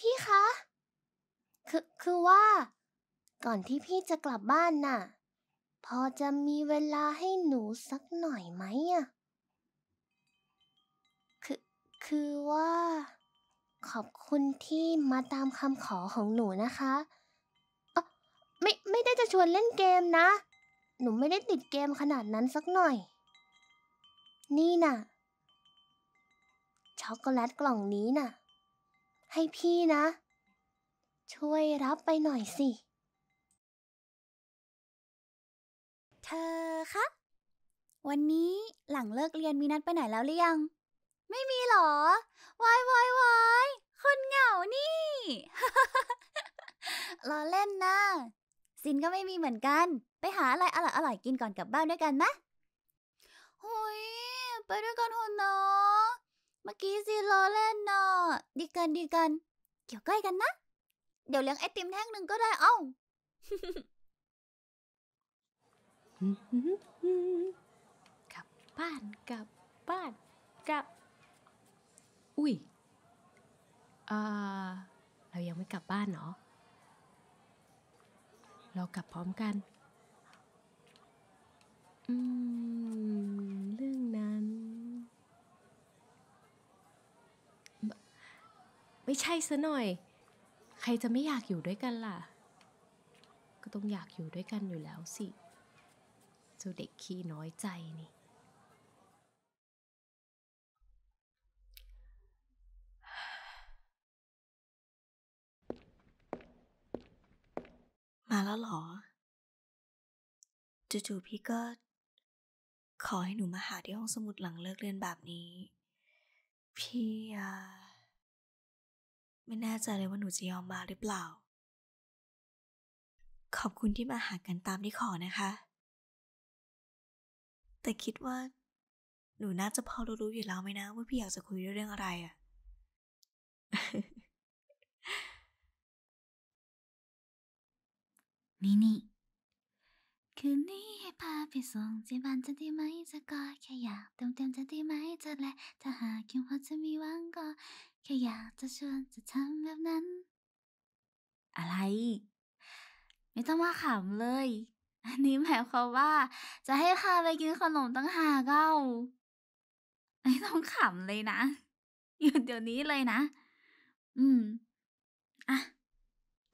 พี่คะ คือ คือว่า ก่อนที่พี่จะกลับบ้านน่ะ พอจะมีเวลาให้หนูสักหน่อยไหมอะคือคือว่า ขอบคุณที่มาตามคำขอของหนูนะคะอ๋อไม่ ไม่ได้จะชวนเล่นเกมนะ หนูไม่ได้ติดเกมขนาดนั้นสักหน่อย นี่น่ะ ช็อกโกแลตกล่องนี้น่ะให้พี่นะ ช่วยรับไปหน่อยสิ เธอคะวันนี้หลังเลิกเรียนมีนัดไปไหนแล้วหรือยัง ไม่มีหรอวายวายวายคนเหงานี่รอเล่นนะซินก็ไม่มีเหมือนกัน ไปหาอะไรอร่อยอร่อยกินก่อนกลับบ้านด้วยกันนะหุยไปด้วยกันเถอะนะเมื่อกี้ซินรอเล่นดีกันดีกันเกี่ยวก้อยกันนะ เดี๋ยวเลี้ยงไอติมแท่งหนึ่งก็ได้เอ้ากลับบ้านกลับบ้านกลับ อุ้ยอ่าเรายังไม่กลับบ้านเนาะ เรากลับพร้อมกันไม่ใช่ซะหน่อย ใครจะไม่อยากอยู่ด้วยกันล่ะ ก็ต้องอยากอยู่ด้วยกันอยู่แล้วสิเจ้าเด็กขี้น้อยใจนี่ มาแล้วหรอ จู่ๆพี่ก็ ขอให้หนูมาหาที่ห้องสมุดหลังเลิกเรียนแบบนี้ พี่อ่ะไม่แน่ใจเลยว่าหนูจะยอมมาหรือเปล่า ขอบคุณที่มาหากันตามที่ขอนะคะ แต่คิดว่า หนูน่าจะพอรู้อยู่แล้วไหมนะว่าพี่อยากจะคุยเรื่องอะไรอะ่ะ นี่นี่คืนนี้ให้พาไปส่งที่บ้านจะดีไหมจะก็แค่อยากเต็มเต็มจะดีไหมจะและถ้าหากยังพอจะมีหวังก็แค่อยากจะชวนจะทำแบบนั้น อะไร ไม่ต้องมาขำเลย อันนี้หมายความว่า จะให้พาไปกินขนมตั้งหาเก้าไม่ต้องขำเลยนะหยุดเดี๋ยวนี้เลยนะอืมอ่ะ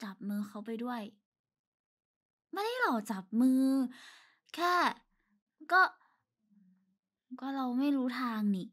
จับมือเขาไปด้วยไม่ได้หล่อจับมือ แค่ก็ ก็เราไม่รู้ทางนี่